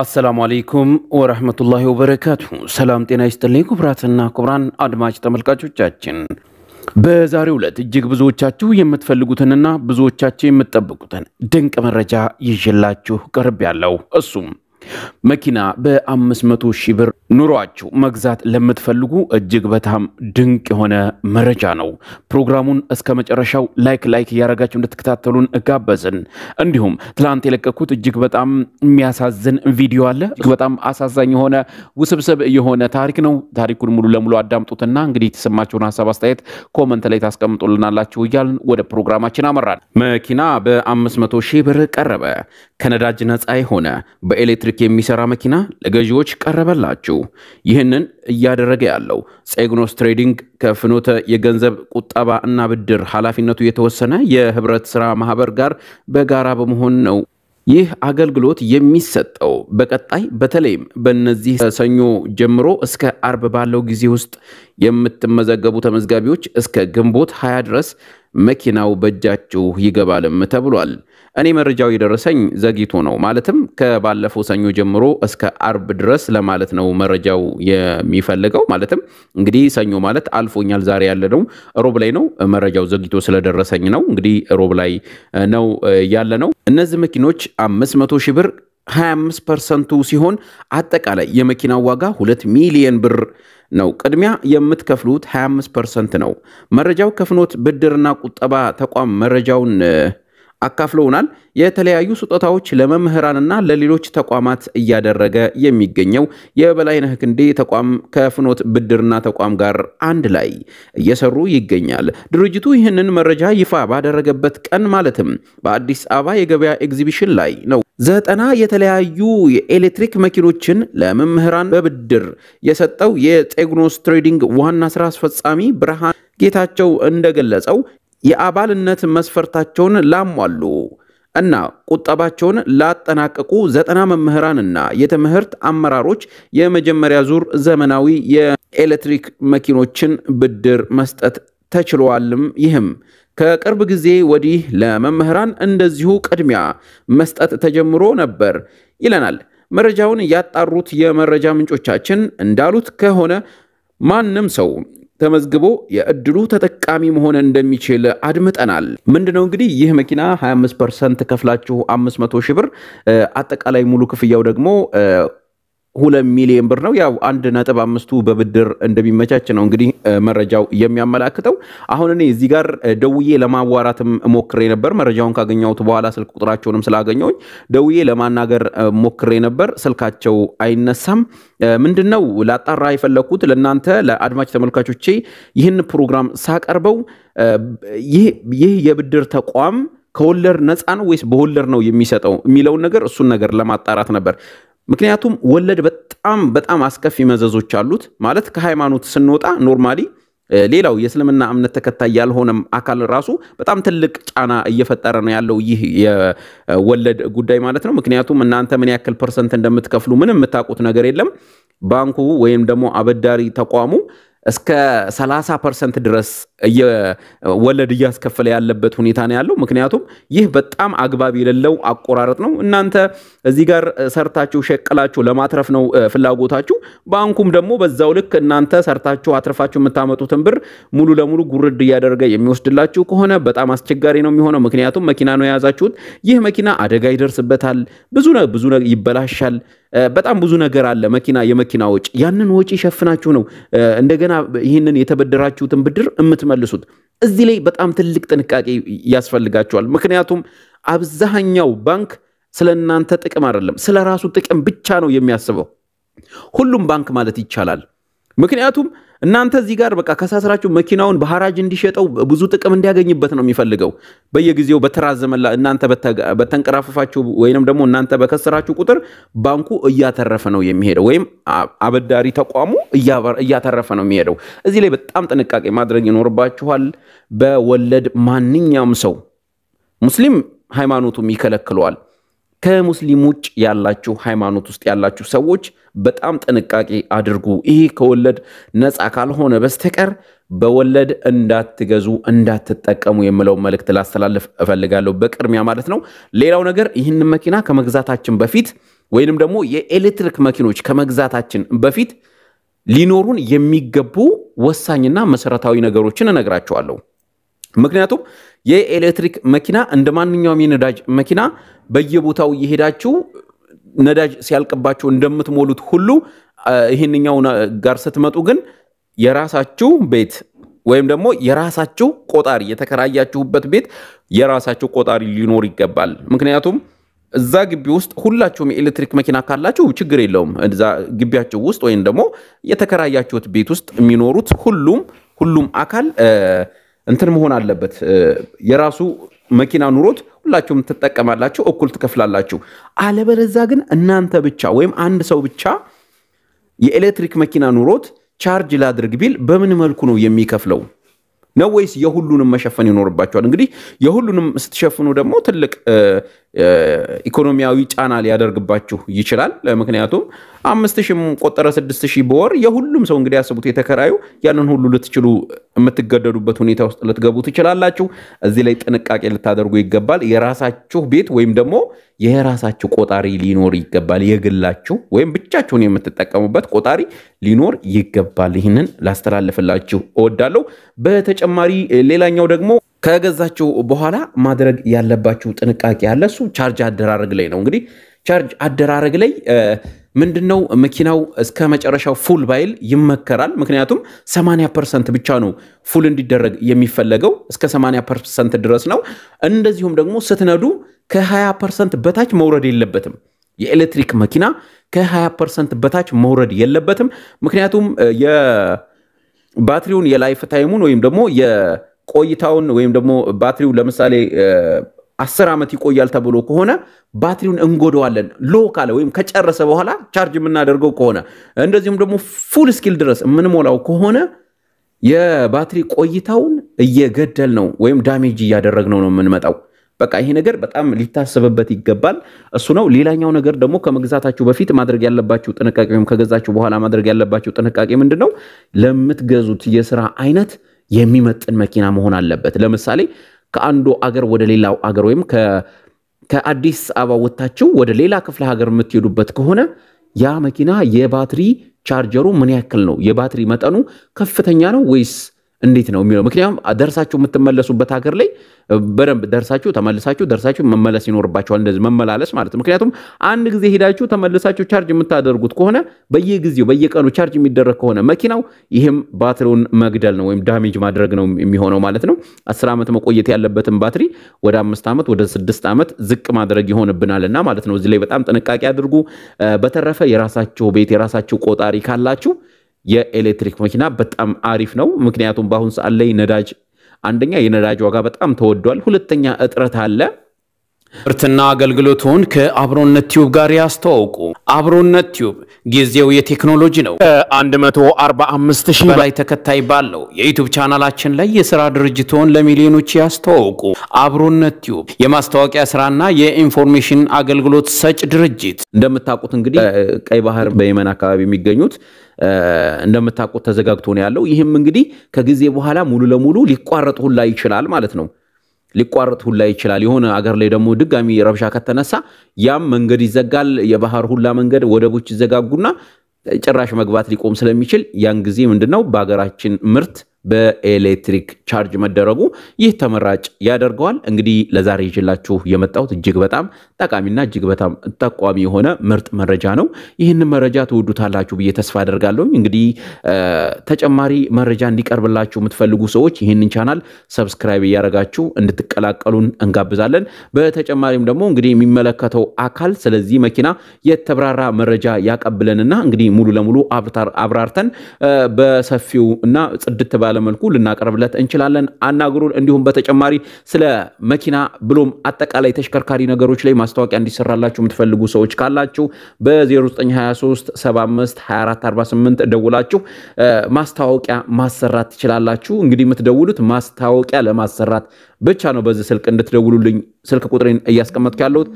አሰላሙ አለይኩም ወረህመቱላሂ ወበረካቱ። ሰላም ጤና ይስጥልኝ ክቡራትና ክቡራን አድማጭ ተመልካቾቻችን በዛሬው ዕለት እጅግ ብዙዎቻችሁ የምትፈልጉትንና ብዙዎቻችሁ የምትጠብቁትን ድንቅ መረጃ ይዤላችሁ ቅርብ ያለው እሱም መኪና በ500 ሺህ ብር ኑሯችሁ መግዛት ለምትፈልጉ እጅግ በጣም ድንቅ የሆነ መረጃ ነው። ፕሮግራሙን እስከ መጨረሻው ላይክ ላይክ እያደረጋችሁ እንድትከታተሉን እጋበዝን። እንዲሁም ትላንት የለቀኩት እጅግ በጣም የሚያሳዝን ቪዲዮ አለ። እጅግ በጣም አሳዛኝ የሆነ ውስብስብ የሆነ ታሪክ ነው። ታሪኩን ሙሉ ለሙሉ አዳምጡትና እንግዲህ የተሰማችሁን ሀሳብ አስተያየት ኮመንት ላይ ታስቀምጡልናላችሁ እያልን ወደ ፕሮግራማችን አመራን። መኪና በ500 ሺህ ብር ቀረበ። ከነዳጅ ነፃ የሆነ በኤሌክትሪክ የሚሰራ መኪና ለገዢዎች ቀረበላችሁ። ይህንን እያደረገ ያለው ጸግኖስ ትሬዲንግ ከፍኖተ የገንዘብ ቁጠባ እና ብድር ኃላፊነቱ የተወሰነ የህብረት ስራ ማህበር ጋር በጋራ በመሆን ነው። ይህ አገልግሎት የሚሰጠው በቀጣይ በተለይም በእነዚህ ሰኞ ጀምሮ እስከ አርብ ባለው ጊዜ ውስጥ የምትመዘገቡ ተመዝጋቢዎች እስከ ግንቦት 20 ድረስ መኪናው በእጃችሁ ይገባልም ተብሏል። እኔ መረጃው የደረሰኝ ዘግይቶ ነው። ማለትም ከባለፈው ሰኞ ጀምሮ እስከ አርብ ድረስ ለማለት ነው መረጃው የሚፈልገው። ማለትም እንግዲህ ሰኞ ማለት አልፎኛል። ዛሬ ያለ ነው ሮብ ላይ ነው። መረጃው ዘግይቶ ስለደረሰኝ ነው። እንግዲህ ሮብ ላይ ነው ያለ ነው። እነዚህ መኪኖች አምስት መቶ ሺህ ብር 25 ፐርሰንቱ ሲሆን አጠቃላይ የመኪናው ዋጋ 2 ሚሊየን ብር ነው። ቅድሚያ የምትከፍሉት 25 ፐርሰንት ነው። መረጃው ከፍኖት ብድርና ቁጠባ ተቋም መረጃውን አካፍለውናል። የተለያዩ ስጦታዎች ለመምህራንና ለሌሎች ተቋማት እያደረገ የሚገኘው የበላይነህ ክንዴ ተቋም ከፍኖት ብድርና ተቋም ጋር አንድ ላይ እየሰሩ ይገኛል። ድርጅቱ ይህንን መረጃ ይፋ ባደረገበት ቀን ማለትም በአዲስ አበባ የገበያ ኤግዚቢሽን ላይ ነው ዘጠና የተለያዩ የኤሌክትሪክ መኪኖችን ለመምህራን በብድር የሰጠው የጤግኖስ ትሬዲንግ ዋና ስራ አስፈጻሚ ብርሃን ጌታቸው እንደገለጸው የአባልነት መስፈርታቸውን ላሟሉ እና ቁጠባቸውን ላጠናቀቁ ዘጠና መምህራንና የትምህርት አመራሮች የመጀመሪያ ዙር ዘመናዊ የኤሌክትሪክ መኪኖችን ብድር መስጠት ተችሏልም። ይህም ከቅርብ ጊዜ ወዲህ ለመምህራን እንደዚሁ ቅድሚያ መስጠት ተጀምሮ ነበር ይለናል። መረጃውን ያጣሩት የመረጃ ምንጮቻችን እንዳሉት ከሆነ ማንም ሰው ተመዝግቦ የእድሉ ተጠቃሚ መሆን እንደሚችል አድምጠናል። ምንድነው እንግዲህ ይህ መኪና 25 ፐርሰንት ከፍላችሁ 500 ሺህ ብር አጠቃላይ ሙሉ ክፍያው ደግሞ ሁለት ሚሊዮን ብር ነው። ያው አንድ ነጥብ አምስቱ በብድር እንደሚመቻች ነው እንግዲህ መረጃው የሚያመላክተው። አሁን እኔ እዚህ ጋር ደውዬ ለማዋራትም ሞክሬ ነበር። መረጃውን ካገኘሁት በኋላ ስልክ ቁጥራቸውንም ስላገኘሁኝ ደውዬ ለማናገር ሞክሬ ነበር። ስልካቸው አይነሳም። ምንድን ነው ላጣራ የፈለግኩት ለእናንተ ለአድማጭ ተመልካቾቼ ይህን ፕሮግራም ሳቀርበው ይህ የብድር ተቋም ከወለድ ነፃ ነው ወይስ በወለድ ነው የሚሰጠው የሚለውን ነገር እሱን ነገር ለማጣራት ነበር። ምክንያቱም ወለድ በጣም በጣም አስከፊ መዘዞች አሉት። ማለት ከሃይማኖት ስንወጣ ኖርማሊ ሌላው የእስልምና እምነት ተከታይ ያልሆነም አካል ራሱ በጣም ትልቅ ጫና እየፈጠረ ነው ያለው ይህ የወለድ ጉዳይ ማለት ነው። ምክንያቱም እናንተ ምን ያክል ፐርሰንት እንደምትከፍሉ ምንም የምታውቁት ነገር የለም። ባንኩ ወይም ደግሞ አበዳሪ ተቋሙ እስከ 30 ፐርሰንት ድረስ ወለድ እያስከፈለ ያለበት ሁኔታ ነው ያለው። ምክንያቱም ይህ በጣም አግባብ የሌለው አቆራረጥ ነው። እናንተ እዚህ ጋር ሰርታችሁ ሸቅላችሁ ለማትረፍ ነው ፍላጎታችሁ። ባንኩም ደግሞ በዛው ልክ እናንተ ሰርታችሁ አትርፋችሁ የምታመጡትን ብር ሙሉ ለሙሉ ጉርድ እያደረገ የሚወስድላችሁ ከሆነ በጣም አስቸጋሪ ነው የሚሆነው። ምክንያቱም መኪና ነው የያዛችሁት። ይህ መኪና አደጋ ይደርስበታል፣ ብዙ ብዙ ይበላሻል። በጣም ብዙ ነገር አለ። መኪና የመኪና ወጪ፣ ያንን ወጪ ሸፍናችሁ ነው እንደገና ይህንን የተበደራችሁትን ብድር የምትመልሱት። እዚህ ላይ በጣም ትልቅ ጥንቃቄ ያስፈልጋችኋል። ምክንያቱም አብዛኛው ባንክ ስለ እናንተ ጥቅም አይደለም፣ ስለ ራሱ ጥቅም ብቻ ነው የሚያስበው። ሁሉም ባንክ ማለት ይቻላል። ምክንያቱም እናንተ እዚህ ጋር በቃ ከሳስራችሁ መኪናውን በሐራጅ እንዲሸጠው ብዙ ጥቅም እንዲያገኝበት ነው የሚፈልገው። በየጊዜው በተራዘመላ እናንተ በተንቀራፈፋችሁ ወይም ደግሞ እናንተ በከሰራችሁ ቁጥር ባንኩ እያተረፈ ነው የሚሄደው፣ ወይም አበዳሪ ተቋሙ እያተረፈ ነው የሚሄደው። እዚህ ላይ በጣም ጥንቃቄ ማድረግ ይኖርባችኋል። በወለድ ማንኛውም ሰው ሙስሊም ሃይማኖቱም ይከለክለዋል። ከሙስሊም ውጭ ያላችሁ ሃይማኖት ውስጥ ያላችሁ ሰዎች በጣም ጥንቃቄ አድርጉ። ይህ ከወለድ ነፃ ካልሆነ በስተቀር በወለድ እንዳትገዙ እንዳትጠቀሙ የምለው መልእክት ላስተላልፍ እፈልጋለሁ። በቅድሚያ ማለት ነው። ሌላው ነገር ይህንን መኪና ከመግዛታችን በፊት ወይንም ደግሞ የኤሌክትሪክ መኪኖች ከመግዛታችን በፊት ሊኖሩን የሚገቡ ወሳኝና መሰረታዊ ነገሮችን እነግራቸዋለሁ። ምክንያቱም የኤሌክትሪክ መኪና እንደ ማንኛውም የነዳጅ መኪና በየቦታው እየሄዳችሁ ነዳጅ ሲያልቅባችሁ እንደምትሞሉት ሁሉ ይህንኛው ጋር ስትመጡ ግን የራሳችሁ ቤት ወይም ደግሞ የራሳችሁ ቆጣሪ የተከራያችሁበት ቤት የራሳችሁ ቆጣሪ ሊኖር ይገባል። ምክንያቱም እዛ ግቢ ውስጥ ሁላችሁም የኤሌክትሪክ መኪና ካላችሁ ችግር የለውም። እዛ ግቢያችሁ ውስጥ ወይም ደግሞ የተከራያችሁት ቤት ውስጥ የሚኖሩት ሁሉም ሁሉም አካል እንትን መሆን አለበት። የራሱ መኪና ኑሮት ሁላችሁም ትጠቀማላችሁ፣ እኩል ትከፍላላችሁ። አለበለዛ ግን እናንተ ብቻ ወይም አንድ ሰው ብቻ የኤሌክትሪክ መኪና ኑሮት ቻርጅ ላድርግ ቢል በምን መልኩ ነው የሚከፍለው? ነው ወይስ የሁሉንም መሸፈን ይኖርባቸዋል? እንግዲህ የሁሉንም ስትሸፍኑ ደግሞ ትልቅ ኢኮኖሚያዊ ጫና ሊያደርግባችሁ ይችላል። ምክንያቱም አምስት ሺህ ቆጠረ ስድስት ሺህ በወር የሁሉም ሰው እንግዲህ ያስቡት የተከራዩ ያንን ሁሉ ልትችሉ የምትገደዱበት ሁኔታ ውስጥ ልትገቡ ትችላላችሁ። እዚህ ላይ ጥንቃቄ ልታደርጉ ይገባል። የራሳችሁ ቤት ወይም ደግሞ የራሳችሁ ቆጣሪ ሊኖር ይገባል። የግላችሁ ወይም ብቻችሁን የምትጠቀሙበት ቆጣሪ ሊኖር ይገባል። ይህንን ላስተላልፍላችሁ እወዳለሁ። በተጨማሪ ሌላኛው ደግሞ ከገዛችሁ በኋላ ማድረግ ያለባችሁ ጥንቃቄ ያለ እሱ ቻርጅ አደራረግ ላይ ነው። እንግዲህ ቻርጅ አደራረግ ላይ ምንድነው መኪናው እስከ መጨረሻው ፉል ባይል ይመከራል። ምክንያቱም 80 ፐርሰንት ብቻ ነው ፉል እንዲደረግ የሚፈለገው እስከ 80 ፐርሰንት ድረስ ነው። እንደዚሁም ደግሞ ስትነዱ ከ20 ፐርሰንት በታች መውረድ የለበትም። የኤሌክትሪክ መኪና ከ20 ፐርሰንት በታች መውረድ የለበትም። ምክንያቱም የባትሪውን የላይፍ ታይሙን ወይም ደግሞ ቆይታውን ወይም ደግሞ ባትሪው ለምሳሌ አስር ዓመት ይቆያል ተብሎ ከሆነ ባትሪውን እንጎደዋለን። ሎ ካለ ወይም ከጨረሰ በኋላ ቻርጅ የምናደርገው ከሆነ እንደዚሁም ደግሞ ፉል ስኪል ድረስ የምንሞላው ከሆነ የባትሪ ቆይታውን እየገደል ነው ወይም ዳሜጅ እያደረግ ነው ነው የምንመጣው። በቃ ይሄ ነገር በጣም ሊታሰብበት ይገባል። እሱ ነው። ሌላኛው ነገር ደግሞ ከመግዛታችሁ በፊት ማድረግ ያለባችሁ ጥንቃቄ ወይም ከገዛችሁ በኋላ ማድረግ ያለባችሁ ጥንቃቄ ምንድን ነው? ለምትገዙት የስራ አይነት የሚመጥን መኪና መሆን አለበት። ለምሳሌ ከአንዱ አገር ወደ ሌላው አገር ወይም ከአዲስ አበባ ወጥታችሁ ወደ ሌላ ክፍለ ሀገር የምትሄዱበት ከሆነ ያ መኪና የባትሪ ቻርጀሩ ምን ያክል ነው? የባትሪ መጠኑ ከፍተኛ ነው ወይስ እንዴት ነው የሚለው ምክንያቱም ደርሳችሁ የምትመለሱበት ሀገር ላይ በደንብ ደርሳችሁ ተመልሳችሁ ደርሳችሁ መመለስ ይኖርባቸዋል። እንደዚህ መመላለስ ማለት ምክንያቱም አንድ ጊዜ ሄዳችሁ ተመልሳችሁ ቻርጅ የምታደርጉት ከሆነ በየጊዜው በየቀኑ ቻርጅ የሚደረግ ከሆነ መኪናው ይህም ባትሪውን መግደል ነው ወይም ዳሜጅ ማድረግ ነው የሚሆነው ማለት ነው። አስር ዓመት መቆየት ያለበትን ባትሪ ወደ አምስት ዓመት ወደ ስድስት ዓመት ዝቅ ማድረግ ይሆንብናልና ማለት ነው። እዚህ ላይ በጣም ጥንቃቄ አድርጉ። በተረፈ የራሳቸው ቤት የራሳቸው ቆጣሪ ካላችሁ የኤሌክትሪክ መኪና በጣም አሪፍ ነው። ምክንያቱም በአሁን ሰዓት ላይ ነዳጅ አንደኛ የነዳጅ ዋጋ በጣም ተወዷል፣ ሁለተኛ እጥረት አለ። ምርትና አገልግሎቱን ከአብሮነት ቲዩብ ጋር ያስተዋውቁ። አብሮነት ቲዩብ ጊዜው የቴክኖሎጂ ነው። ከ145 ሺህ በላይ ተከታይ ባለው የዩቱብ ቻናላችን ላይ የስራ ድርጅቶን ለሚሊዮኖች ያስተዋውቁ። አብሮነት ቲዩብ የማስታወቂያ ስራና የኢንፎርሜሽን አገልግሎት ሰጭ ድርጅት። እንደምታውቁት እንግዲህ ቀይ ባህር በየመን አካባቢ የሚገኙት እንደምታውቁት ተዘጋግቶ ነው ያለው። ይህም እንግዲህ ከጊዜ በኋላ ሙሉ ለሙሉ ሊቋረጥ ሁላ ይችላል ማለት ነው። ሊቋረጥ ሁላ ይችላል። የሆነ አገር ላይ ደግሞ ድጋሚ ረብሻ ከተነሳ ያም መንገድ ይዘጋል። የባህር ሁላ መንገድ ወደቦች ይዘጋጉና ጭራሽ መግባት ሊቆም ስለሚችል ያን ጊዜ ምንድነው በሀገራችን ምርት በኤሌክትሪክ ቻርጅ መደረጉ ይህ ተመራጭ ያደርገዋል። እንግዲህ ለዛሬ ይዤላችሁ የመጣሁት እጅግ በጣም ጠቃሚና እጅግ በጣም ጠቋሚ የሆነ ምርጥ መረጃ ነው። ይህንን መረጃ ትወዱታላችሁ ብዬ ተስፋ አደርጋለሁ። እንግዲህ ተጨማሪ መረጃ እንዲቀርብላችሁ የምትፈልጉ ሰዎች ይህንን ቻናል ሰብስክራይብ እያደረጋችሁ እንድትቀላቀሉን እንጋብዛለን። በተጨማሪም ደግሞ እንግዲህ የሚመለከተው አካል ስለዚህ መኪና የተብራራ መረጃ ያቀብለንና እንግዲህ ሙሉ ለሙሉ አብራርተን በሰፊው እና ጽድት ባለ መልኩ ልናቀርብለት እንችላለን። አናግሩን። እንዲሁም በተጨማሪ ስለ መኪና ብሎም አጠቃላይ ተሽከርካሪ ነገሮች ላይ ማስታወቂያ እንዲሰራላችሁ የምትፈልጉ ሰዎች ካላችሁ በ0923 75 24 48 ደውላችሁ ማስታወቂያ ማሰራት ትችላላችሁ። እንግዲህ የምትደውሉት ማስታወቂያ ለማሰራት ብቻ ነው በዚህ ስልክ እንድትደውሉልኝ ስልክ ቁጥሬን እያስቀመጥኩ ያለሁት።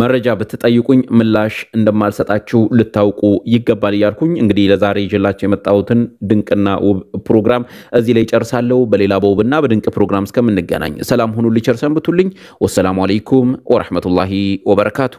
መረጃ ብትጠይቁኝ ምላሽ እንደማልሰጣችሁ ልታውቁ ይገባል እያልኩኝ እንግዲህ ለዛሬ ይዤላቸው የመጣሁትን ድንቅና ውብ ፕሮግራም እዚህ ላይ ጨርሳለሁ። በሌላ በውብና በድንቅ ፕሮግራም እስከምንገናኝ ሰላም ሁኑ፣ ቸር ሰንብቱልኝ። ወሰላሙ አለይኩም ወረሕመቱላሂ ወበረካቱ።